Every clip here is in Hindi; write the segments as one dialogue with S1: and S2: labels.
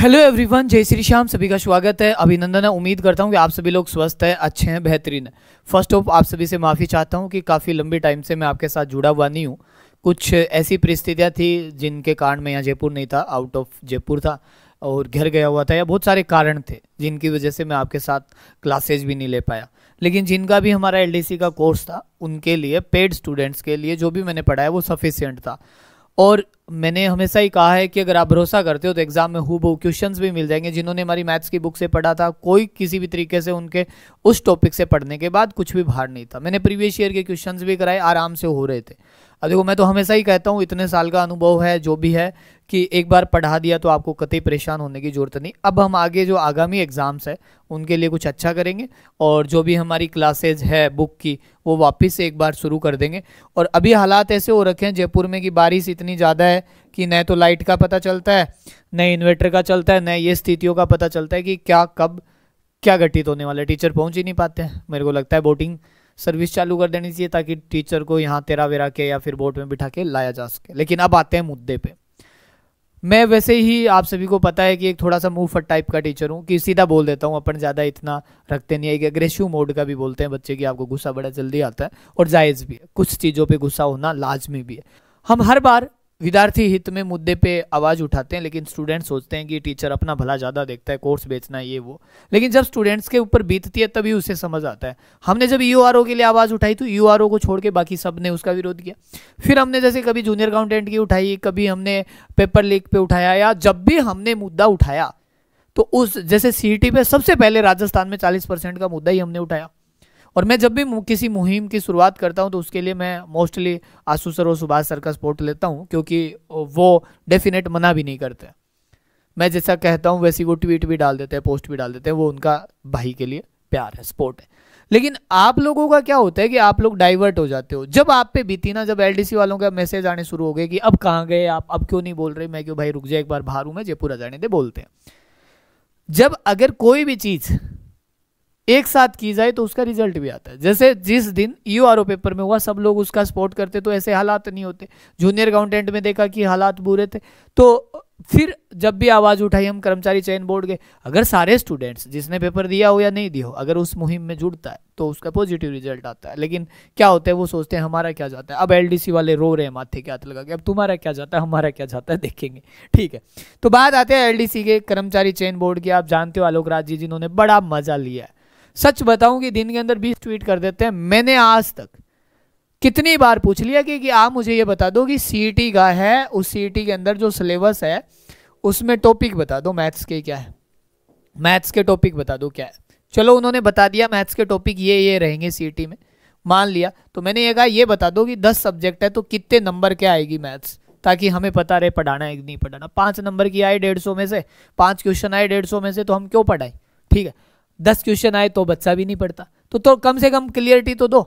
S1: हेलो एवरीवन जय श्री श्याम सभी का स्वागत है अभिनंदन है उम्मीद करता हूँ कि आप सभी लोग स्वस्थ हैं अच्छे हैं बेहतरीन है फर्स्ट ऑफ आप सभी से माफ़ी चाहता हूँ कि काफ़ी लंबे टाइम से मैं आपके साथ जुड़ा हुआ नहीं हूँ कुछ ऐसी परिस्थितियाँ थी जिनके कारण मैं यहाँ जयपुर नहीं था आउट ऑफ जयपुर था और घर गया हुआ था या बहुत सारे कारण थे जिनकी वजह से मैं आपके साथ क्लासेज भी नहीं ले पाया लेकिन जिनका भी हमारा एल का कोर्स था उनके लिए पेड स्टूडेंट्स के लिए जो भी मैंने पढ़ाया वो सफिशियंट था और मैंने हमेशा ही कहा है कि अगर आप भरोसा करते हो तो एग्ज़ाम में हु बहु क्वेश्चन भी मिल जाएंगे जिन्होंने हमारी मैथ्स की बुक से पढ़ा था कोई किसी भी तरीके से उनके उस टॉपिक से पढ़ने के बाद कुछ भी बाहर नहीं था मैंने प्रीवियस ईयर के क्वेश्चन भी कराए आराम से हो रहे थे अब देखो मैं तो हमेशा ही कहता हूँ इतने साल का अनुभव है जो भी है कि एक बार पढ़ा दिया तो आपको कतई परेशान होने की ज़रूरत नहीं अब हम आगे जो आगामी एग्ज़ाम्स है उनके लिए कुछ अच्छा करेंगे और जो भी हमारी क्लासेज है बुक की वो वापस एक बार शुरू कर देंगे और अभी हालात ऐसे हो रखे हैं जयपुर में कि बारिश इतनी ज़्यादा है कि न तो लाइट का पता चलता है न इन्वर्टर का चलता है न ये स्थितियों का पता चलता है कि क्या कब क्या घटित होने वाला है टीचर पहुँच ही नहीं पाते हैं मेरे को लगता है बोटिंग सर्विस चालू कर देनी चाहिए ताकि टीचर को यहाँ तेरा वेरा के या फिर बोट में बिठा के लाया जा सके लेकिन अब आते हैं मुद्दे पे मैं वैसे ही आप सभी को पता है कि एक थोड़ा सा मूव फट टाइप का टीचर हूँ कि सीधा बोल देता हूँ अपन ज़्यादा इतना रखते नहीं है कि अग्रेसिव मोड का भी बोलते हैं बच्चे की आपको गुस्सा बड़ा जल्दी आता है और जायज़ भी है कुछ चीज़ों पर गुस्सा होना लाजमी भी है हम हर बार विद्यार्थी हित में मुद्दे पे आवाज़ उठाते हैं लेकिन स्टूडेंट सोचते हैं कि टीचर अपना भला ज़्यादा देखता है कोर्स बेचना ये वो लेकिन जब स्टूडेंट्स के ऊपर बीतती है तभी उसे समझ आता है हमने जब यू के लिए आवाज़ उठाई तो यू को छोड़ के बाकी सब ने उसका विरोध किया फिर हमने जैसे कभी जूनियर अकाउंटेंट की उठाई कभी हमने पेपर लीक पे उठाया या जब भी हमने मुद्दा उठाया तो उस जैसे सी e पे सबसे पहले राजस्थान में चालीस परसेंट का मुद्दा ही हमने उठाया और मैं जब भी किसी मुहिम की शुरुआत करता हूँ तो उसके लिए मैं मोस्टली आसू सर और सुभाष सर का सपोर्ट लेता हूँ क्योंकि वो डेफिनेट मना भी नहीं करते मैं जैसा कहता हूँ वैसे वो ट्वीट भी डाल देते हैं पोस्ट भी डाल देते हैं वो उनका भाई के लिए प्यार है सपोर्ट है लेकिन आप लोगों का क्या होता है कि आप लोग डाइवर्ट हो जाते हो जब आप पे बीती ना जब एलडीसी वालों का मैसेज आने शुरू हो गए कि अब कहाँ गए आप अब क्यों नहीं बोल रहे मैं क्यों भाई रुक जाए एक बार बाहर हूँ मैं जयपुर आ जाने दे बोलते हैं जब अगर कोई भी चीज़ एक साथ की जाए तो उसका रिजल्ट भी आता है जैसे जिस दिन यू e पेपर में हुआ सब लोग उसका सपोर्ट करते तो ऐसे हालात नहीं होते जूनियर अकाउंटेंट में देखा कि हालात बुरे थे तो फिर जब भी आवाज़ उठाई हम कर्मचारी चयन बोर्ड गए अगर सारे स्टूडेंट्स जिसने पेपर दिया हो या नहीं दिया हो अगर उस मुहिम में जुड़ता है तो उसका पॉजिटिव रिजल्ट आता है लेकिन क्या होता है वो सोचते हैं हमारा क्या जाता है अब एल वाले रो रहे हैं माथे के हाथ लगा के अब तुम्हारा क्या जाता है हमारा क्या जाता है देखेंगे ठीक है तो बात आते हैं एल के कर्मचारी चयन बोर्ड की आप जानते हो आलोक राज जी जिन्होंने बड़ा मजा लिया है सच बताऊं कि दिन के अंदर बीस ट्वीट कर देते हैं मैंने आज तक कितनी बार पूछ लिया कि, कि आप मुझे ये बता दो कि सी का है उस सी के अंदर जो सिलेबस है उसमें टॉपिक बता दो मैथ्स के क्या है मैथ्स के टॉपिक बता दो क्या है चलो उन्होंने बता दिया मैथ्स के टॉपिक ये ये रहेंगे सी में मान लिया तो मैंने ये कहा ये बता दो कि दस सब्जेक्ट है तो कितने नंबर के आएगी मैथ्स ताकि हमें पता रहे पढ़ाना है कि नहीं पढ़ाना पाँच नंबर की आए डेढ़ सौ में से पाँच क्वेश्चन आए डेढ़ सौ में से तो हम क्यों पढ़ाएं ठीक है दस क्वेश्चन आए तो बच्चा भी नहीं पढ़ता तो तो कम से कम क्लियरिटी तो दो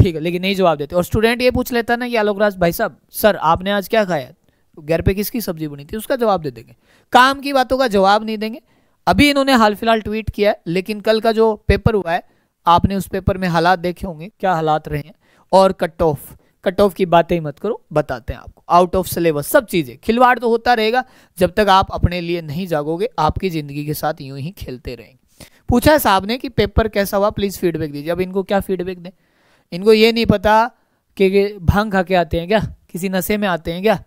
S1: ठीक है लेकिन नहीं जवाब देते और स्टूडेंट ये पूछ लेता ना कि आलोकराज भाई साहब सर आपने आज क्या खाया तो घर पे किसकी सब्जी बनी थी उसका जवाब दे देंगे काम की बातों का जवाब नहीं देंगे अभी इन्होंने हाल फिलहाल ट्वीट किया है लेकिन कल का जो पेपर हुआ है आपने उस पेपर में हालात देखे होंगे क्या हालात रहे हैं और कट ऑफ कट ऑफ की बातें ही मत करो बताते हैं आपको आउट ऑफ सिलेबस सब चीज़ें खिलवाड़ तो होता रहेगा जब तक आप अपने लिए नहीं जागोगे आपकी ज़िंदगी के साथ यूं ही खेलते रहेंगे पूछा है साहब ने कि पेपर कैसा हुआ प्लीज़ फीडबैक दीजिए अब इनको क्या फीडबैक दें इनको ये नहीं पता कि भांग खा के आते हैं क्या किसी नशे में आते हैं क्या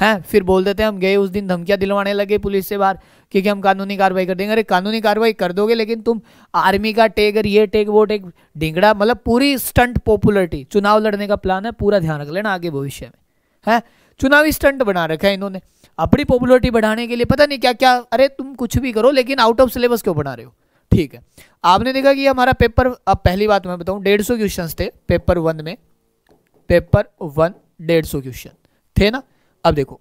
S1: हैं फिर बोल देते हैं हम गए उस दिन धमकियां दिलवाने लगे पुलिस से बाहर क्योंकि हम कानूनी कार्रवाई कर देंगे अरे कानूनी कार्रवाई कर दोगे लेकिन तुम आर्मी का टेक अगर ये टेक वो टेक ढिंगड़ा मतलब पूरी स्टंट पॉपुलरिटी चुनाव लड़ने का प्लान है पूरा ध्यान रख लेना आगे भविष्य में है चुनावी स्टंट बना रखा है इन्होंने अपनी पॉपुलरिटी बढ़ाने के लिए पता नहीं क्या क्या अरे तुम कुछ भी करो लेकिन आउट ऑफ सिलेबस क्यों बना रहे हो ठीक है आपने देखा कि हमारा पेपर अब पहली बात मैं बताऊं डेढ़ सौ क्वेश्चन थे पेपर वन में पेपर वन डेढ़ सौ क्वेश्चन थे ना अब देखो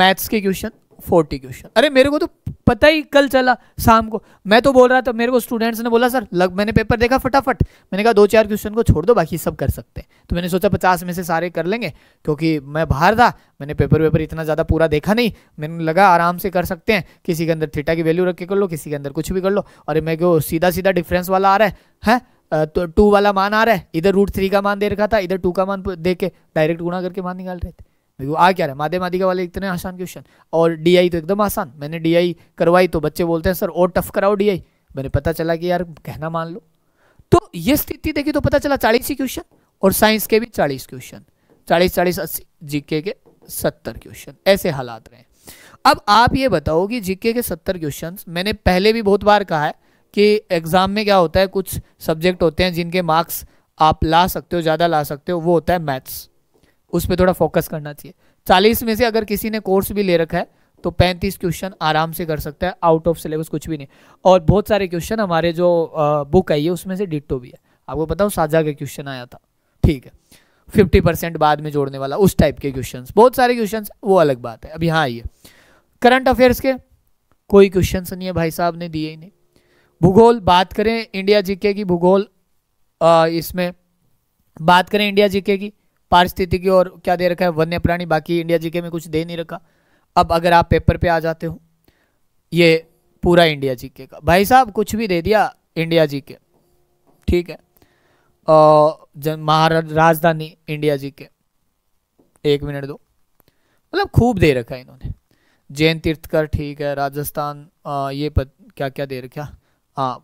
S1: मैथ्स के क्वेश्चन फोर्टी क्वेश्चन अरे मेरे को तो पता ही कल चला शाम को मैं तो बोल रहा था मेरे को स्टूडेंट्स ने बोला सर लग मैंने पेपर देखा फटाफट मैंने कहा दो चार क्वेश्चन को छोड़ दो बाकी सब कर सकते हैं तो मैंने सोचा पचास में से सारे कर लेंगे क्योंकि मैं बाहर था मैंने पेपर वेपर इतना ज़्यादा पूरा देखा नहीं मैंने लगा आराम से कर सकते हैं किसी के अंदर थीटा की वैल्यू रख के कर लो किसी के अंदर कुछ भी कर लो और मैं को सीधा सीधा डिफ्रेंस वाला आ रहा है हैं तो टू वाला मान आ रहा है इधर रूट थ्री का मान दे रखा था इधर टू का मान दे के डायरेक्ट गुणा करके मान निकाल रहे थे देखो आ क्या रहा है मादे मादिका वाले इतने आसान क्वेश्चन और डीआई तो एकदम आसान मैंने डीआई करवाई तो बच्चे बोलते हैं सर और टफ कराओ डीआई मैंने पता चला कि यार कहना मान लो तो ये स्थिति देखी तो पता चला चालीस ही क्वेश्चन और साइंस के भी चालीस क्वेश्चन चालीस चालीस अस्सी जीके के सत्तर क्वेश्चन ऐसे हालात रहे अब आप ये बताओ कि जीके के सत्तर क्वेश्चन मैंने पहले भी बहुत बार कहा है कि एग्ज़ाम में क्या होता है कुछ सब्जेक्ट होते हैं जिनके मार्क्स आप ला सकते हो ज़्यादा ला सकते हो वो होता है मैथ्स उस पर थोड़ा फोकस करना चाहिए चालीस में से अगर किसी ने कोर्स भी ले रखा है तो पैंतीस क्वेश्चन आराम से कर सकता है आउट ऑफ सिलेबस कुछ भी नहीं और बहुत सारे क्वेश्चन हमारे जो बुक आई है उसमें से डिट्टो भी है आपको बताऊँ साझा का क्वेश्चन आया था ठीक है फिफ्टी परसेंट बाद में जोड़ने वाला उस टाइप के क्वेश्चन बहुत सारे क्वेश्चन वो अलग बात है अब यहाँ आइए करंट अफेयर्स के कोई क्वेश्चन नहीं है भाई साहब ने दिए ही नहीं भूगोल बात करें इंडिया जीके की भूगोल इसमें बात करें इंडिया जीके की पारिस्थितिकी और क्या दे रखा है वन्य प्राणी बाकी इंडिया जीके में कुछ दे नहीं रखा अब अगर आप पेपर पे आ जाते हो ये पूरा इंडिया जीके का भाई साहब कुछ भी दे दिया इंडिया जीके ठीक है महाराज राजधानी इंडिया जीके एक मिनट दो मतलब खूब दे रखा है इन्होंने जैन तीर्थकर ठीक है राजस्थान आ, ये पद क्या क्या दे रखा हाँ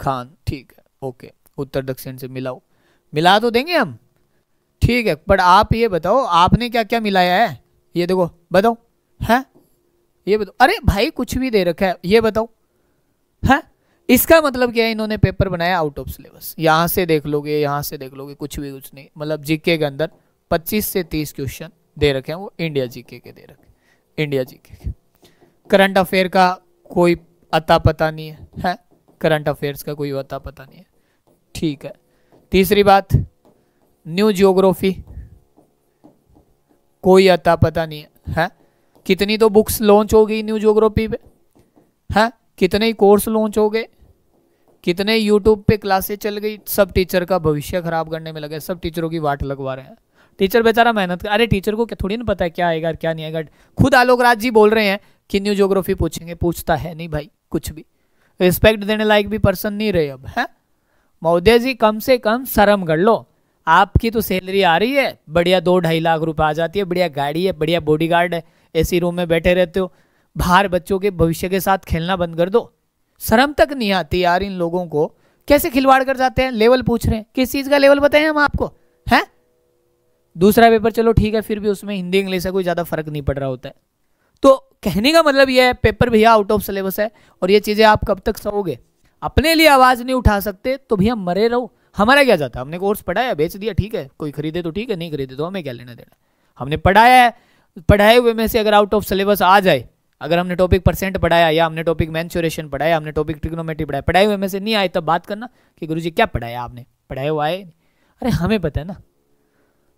S1: खान ठीक है ओके उत्तर दक्षिण से मिलाओ मिला तो देंगे हम ठीक है बट आप ये बताओ आपने क्या क्या मिलाया है ये देखो बताओ है ये बताओ अरे भाई कुछ भी दे रखा है ये बताओ है इसका मतलब क्या है इन्होंने पेपर बनाया आउट ऑफ सिलेबस यहाँ से देख लोगे यहाँ से देख लोगे कुछ भी कुछ नहीं मतलब जीके के अंदर 25 से 30 क्वेश्चन दे रखे हैं वो इंडिया जीके के दे रखे इंडिया जीके के करंट अफेयर का कोई अता पता नहीं है, है? करंट अफेयर्स का कोई अता पता नहीं है ठीक है तीसरी बात न्यू जियोग्राफी कोई अता पता नहीं है है? कितनी तो बुक्स लॉन्च हो गई न्यू जियोग्राफी पे हैं कितने ही कोर्स लॉन्च हो गए कितने यूट्यूब पे क्लासेस चल गई सब टीचर का भविष्य खराब करने में लगे सब टीचरों की वाट लगवा रहे हैं टीचर बेचारा मेहनत कर अरे टीचर को क्या थोड़ी ना पता है क्या आएगा क्या नहीं आएगा खुद आलोक राज जी बोल रहे हैं कि न्यू जियोग्राफी पूछेंगे पूछता है नहीं भाई कुछ भी रिस्पेक्ट देने लायक भी पर्सन नहीं रहे अब है महोदय जी कम से कम शर्म कर लो आपकी तो सैलरी आ रही है बढ़िया दो ढाई लाख रुपए आ जाती है बढ़िया गाड़ी है बढ़िया गार्ड है सी रूम में बैठे रहते हो बाहर बच्चों के भविष्य के साथ खेलना बंद कर दो शर्म तक नहीं आती यार इन लोगों को कैसे खिलवाड़ कर जाते हैं लेवल पूछ रहे हैं किस चीज़ का लेवल बताएं हम आपको हैं दूसरा पेपर चलो ठीक है फिर भी उसमें हिंदी इंग्लिश का कोई ज़्यादा फर्क नहीं पड़ रहा होता है तो कहने का मतलब यह है पेपर भैया आउट ऑफ सिलेबस है और ये चीज़ें आप कब तक सहोगे अपने लिए आवाज़ नहीं उठा सकते तो भैया मरे रहो हमारा क्या जाता है हमने कोर्स पढ़ाया बेच दिया ठीक है कोई खरीदे तो ठीक है नहीं खरीदे तो हमें क्या लेना देना हमने पढ़ाया है पढ़ाए हुए में से अगर आउट ऑफ सिलेबस आ जाए अगर हमने टॉपिक परसेंट पढ़ाया या हमने टॉपिक मैंचोरेशन पढ़ाया हमने टॉपिक ट्रिग्नोमेट्री पढ़ाया पढ़ाए हुए में से नहीं आए तब बात करना कि गुरु जी क्या पढ़ाया आपने पढ़ाए हुआ आए अरे हमें पता है ना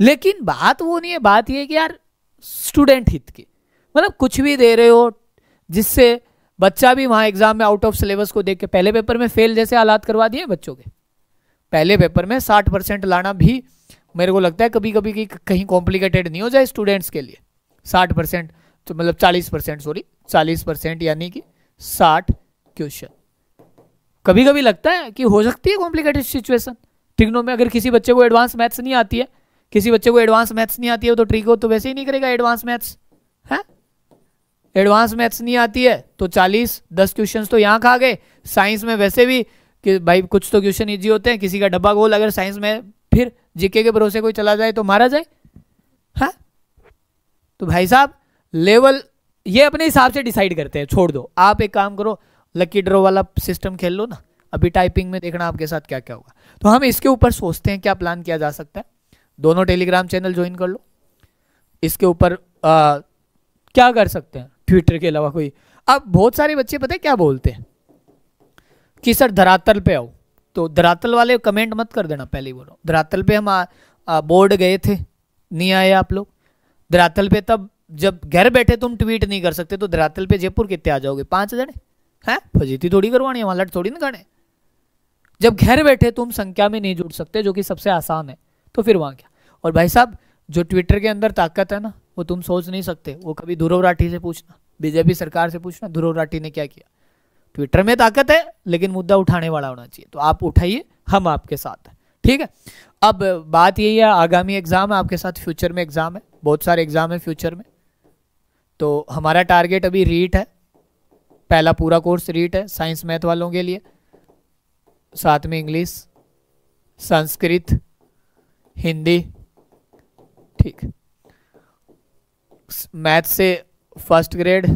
S1: लेकिन बात वो नहीं है बात ये है कि यार स्टूडेंट हित की मतलब कुछ भी दे रहे हो जिससे बच्चा भी वहाँ एग्जाम में आउट ऑफ सिलेबस को देख के पहले पेपर में फेल जैसे हालात करवा दिए बच्चों के पहले पेपर में साठ परसेंट लाना भी मेरे को लगता है कभी कभी कि कहीं कॉम्प्लिकेटेड नहीं हो जाए स्टूडेंट्स के लिए साठ परसेंट तो मतलब चालीस परसेंट सॉरी चालीस परसेंट यानी कि साठ क्वेश्चन कभी कभी लगता है कि हो सकती है कॉम्प्लिकेटेड सिचुएशन ट्रिग्नो में अगर किसी बच्चे को एडवांस मैथ्स नहीं आती है किसी बच्चे को एडवांस मैथ्स नहीं आती है तो ट्रिको तो वैसे ही नहीं करेगा एडवांस मैथ्स है एडवांस मैथ्स नहीं आती है तो 40 10 क्वेश्चंस तो यहाँ खा गए साइंस में वैसे भी कि भाई कुछ तो क्वेश्चन ईजी होते हैं किसी का डब्बा गोल अगर साइंस में फिर जीके के भरोसे कोई चला जाए तो मारा जाए हाँ तो भाई साहब लेवल ये अपने हिसाब से डिसाइड करते हैं छोड़ दो आप एक काम करो लकी ड्रो वाला सिस्टम खेल लो ना अभी टाइपिंग में देखना आपके साथ क्या क्या होगा तो हम इसके ऊपर सोचते हैं क्या प्लान किया जा सकता है दोनों टेलीग्राम चैनल ज्वाइन कर लो इसके ऊपर क्या कर सकते हैं ट्विटर के अलावा कोई अब बहुत सारे बच्चे पता है क्या बोलते हैं कि सर धरातल पे आओ तो धरातल वाले कमेंट मत कर देना पहले ही बोलो धरातल पे हम आ, आ, बोर्ड गए थे नहीं आए आप लोग धरातल पे तब जब घर बैठे तुम ट्वीट नहीं कर सकते तो धरातल पे जयपुर कितने आ जाओगे पांच जने हैं फजीती थोड़ी करवानी है वहां लट थोड़ी ना करने जब घर बैठे तुम संख्या में नहीं जुड़ सकते जो कि सबसे आसान है तो फिर वहां क्या और भाई साहब जो ट्विटर के अंदर ताकत है ना वो तुम सोच नहीं सकते वो कभी ध्रुव राठी से पूछना बीजेपी सरकार से पूछना ध्रुव राठी ने क्या किया ट्विटर में ताकत है लेकिन मुद्दा उठाने वाला होना चाहिए तो आप उठाइए हम आपके साथ हैं ठीक है अब बात यही है आगामी एग्ज़ाम आपके साथ फ्यूचर में एग्ज़ाम है बहुत सारे एग्ज़ाम है फ्यूचर में तो हमारा टारगेट अभी रीट है पहला पूरा कोर्स रीट है साइंस मैथ वालों के लिए साथ में इंग्लिश संस्कृत हिंदी ठीक मैथ से first grade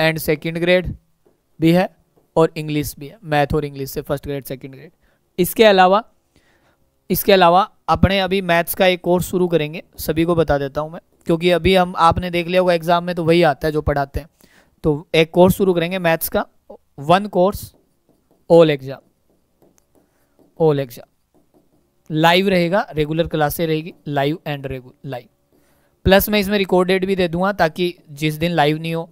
S1: and second grade भी है और इंग्लिश भी है मैथ और इंग्लिश से फर्स्ट ग्रेड सेकेंड ग्रेड इसके अलावा इसके अलावा अपने अभी मैथ्स का एक कोर्स शुरू करेंगे सभी को बता देता हूँ मैं क्योंकि अभी हम आपने देख लिया होगा एग्ज़ाम में तो वही आता है जो पढ़ाते हैं तो एक कोर्स शुरू करेंगे मैथ्स का one course all exam all exam live रहेगा रेगुलर क्लासे रहेगी live and regular live plus मैं इसमें रिकॉर्डेड भी दे दूंगा ताकि जिस दिन लाइव नहीं हो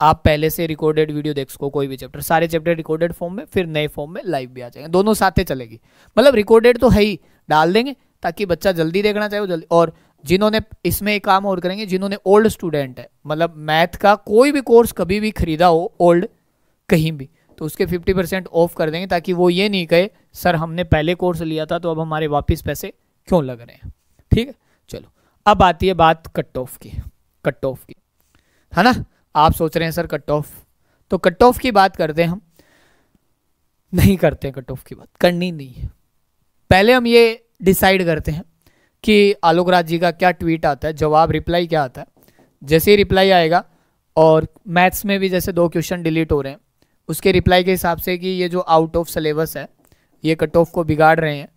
S1: आप पहले से रिकॉर्डेड वीडियो देख सको कोई भी चैप्टर सारे चैप्टर रिकॉर्डेड फॉर्म में फिर नए फॉर्म में लाइव भी आ जाएंगे दोनों साथ चलेगी मतलब रिकॉर्डेड तो है ही डाल देंगे ताकि बच्चा जल्दी देखना चाहे वो जल्दी और जिन्होंने इसमें एक काम और करेंगे जिन्होंने ओल्ड स्टूडेंट है मतलब मैथ का कोई भी कोर्स कभी भी खरीदा हो ओल्ड कहीं भी तो उसके 50 परसेंट ऑफ कर देंगे ताकि वो ये नहीं कहे सर हमने पहले कोर्स लिया था तो अब हमारे वापस पैसे क्यों लग रहे हैं ठीक है चलो अब आती है बात कट ऑफ की कट ऑफ की है ना आप सोच रहे हैं सर कट ऑफ तो कट ऑफ की बात करते हैं हम नहीं करते हैं कट ऑफ की बात करनी नहीं है पहले हम ये डिसाइड करते हैं कि आलोक राज जी का क्या ट्वीट आता है जवाब रिप्लाई क्या आता है जैसे ही रिप्लाई आएगा और मैथ्स में भी जैसे दो क्वेश्चन डिलीट हो रहे हैं उसके रिप्लाई के हिसाब से कि ये जो आउट ऑफ सिलेबस है ये कट ऑफ को बिगाड़ रहे हैं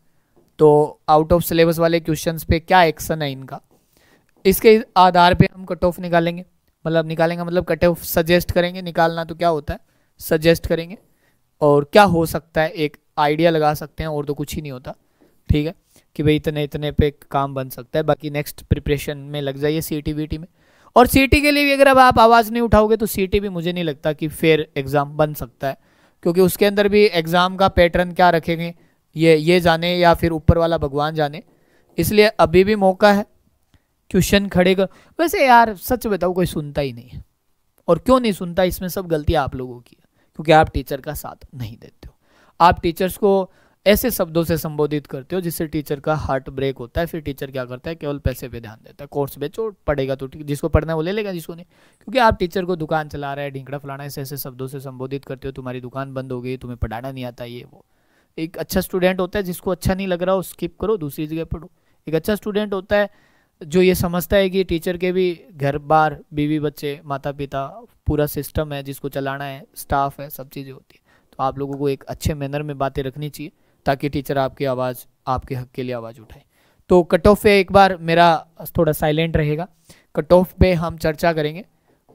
S1: तो आउट ऑफ सिलेबस वाले क्वेश्चन पे क्या एक्शन है इनका इसके आधार पे हम कट ऑफ निकालेंगे मतलब निकालेंगे मतलब कट ऑफ सजेस्ट करेंगे निकालना तो क्या होता है सजेस्ट करेंगे और क्या हो सकता है एक आइडिया लगा सकते हैं और तो कुछ ही नहीं होता ठीक है कि भाई इतने इतने पे काम बन सकता है बाकी नेक्स्ट प्रिपरेशन में लग जाइए सी टी वी टी में और सी टी के लिए भी अगर अब आप आवाज़ नहीं उठाओगे तो सी टी भी मुझे नहीं लगता कि फेयर एग्ज़ाम बन सकता है क्योंकि उसके अंदर भी एग्ज़ाम का पैटर्न क्या रखेंगे ये ये जाने या फिर ऊपर वाला भगवान जाने इसलिए अभी भी मौका है क्वेश्चन खड़े कर वैसे यार सच बताओ कोई सुनता ही नहीं है और क्यों नहीं सुनता इसमें सब गलतियाँ आप लोगों की है क्योंकि आप टीचर का साथ नहीं देते हो आप टीचर्स को ऐसे शब्दों से संबोधित करते हो जिससे टीचर का हार्ट ब्रेक होता है फिर टीचर क्या करता है केवल पैसे पे ध्यान देता है कोर्स बेचो पढ़ेगा तो जिसको पढ़ना है वो ले लेगा जिसको नहीं क्योंकि आप टीचर को दुकान चला रहा है ढींकड़ा फलाना ऐसे ऐसे शब्दों से संबोधित करते हो तुम्हारी दुकान बंद हो गई तुम्हें पढ़ाना नहीं आता ये वो एक अच्छा स्टूडेंट होता है जिसको अच्छा नहीं लग रहा हो स्किप करो दूसरी जगह पढ़ो एक अच्छा स्टूडेंट होता है जो ये समझता है कि टीचर के भी घर बार बीवी बच्चे माता पिता पूरा सिस्टम है जिसको चलाना है स्टाफ है सब चीज़ें होती है तो आप लोगों को एक अच्छे मैनर में बातें रखनी चाहिए ताकि टीचर आपकी आवाज़ आपके हक के लिए आवाज़ उठाए तो कट ऑफ पे एक बार मेरा थोड़ा साइलेंट रहेगा कट ऑफ पे हम चर्चा करेंगे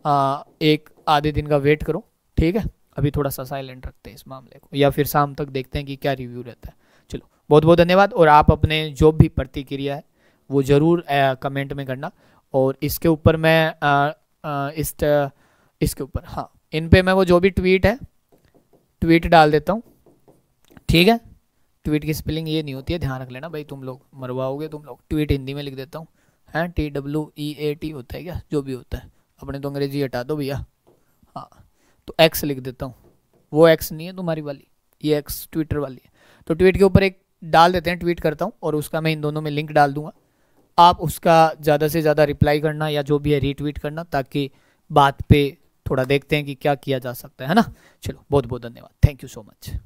S1: आ, एक आधे दिन का वेट करो ठीक है अभी थोड़ा सा साइलेंट रखते हैं इस मामले को या फिर शाम तक देखते हैं कि क्या रिव्यू रहता है चलो बहुत बहुत धन्यवाद और आप अपने जो भी प्रतिक्रिया है वो ज़रूर कमेंट में करना और इसके ऊपर मैं आ, आ, इस त, इसके ऊपर हाँ इन पे मैं वो जो भी ट्वीट है ट्वीट डाल देता हूँ ठीक है ट्वीट की स्पेलिंग ये नहीं होती है ध्यान रख लेना भाई तुम लोग मरवाओगे तुम लोग ट्वीट हिंदी में लिख देता हूँ हैं T W E A T होता है क्या जो भी होता है अपने तो अंग्रेजी हटा दो भैया हाँ तो एक्स लिख देता हूँ वो एक्स नहीं है तुम्हारी वाली ये एक्स ट्विटर वाली है तो ट्वीट के ऊपर एक डाल देते हैं ट्वीट करता हूँ और उसका मैं इन दोनों में लिंक डाल दूंगा आप उसका ज़्यादा से ज़्यादा रिप्लाई करना या जो भी है रीट्वीट करना ताकि बात पे थोड़ा देखते हैं कि क्या किया जा सकता है ना चलो बहुत बहुत धन्यवाद थैंक यू सो मच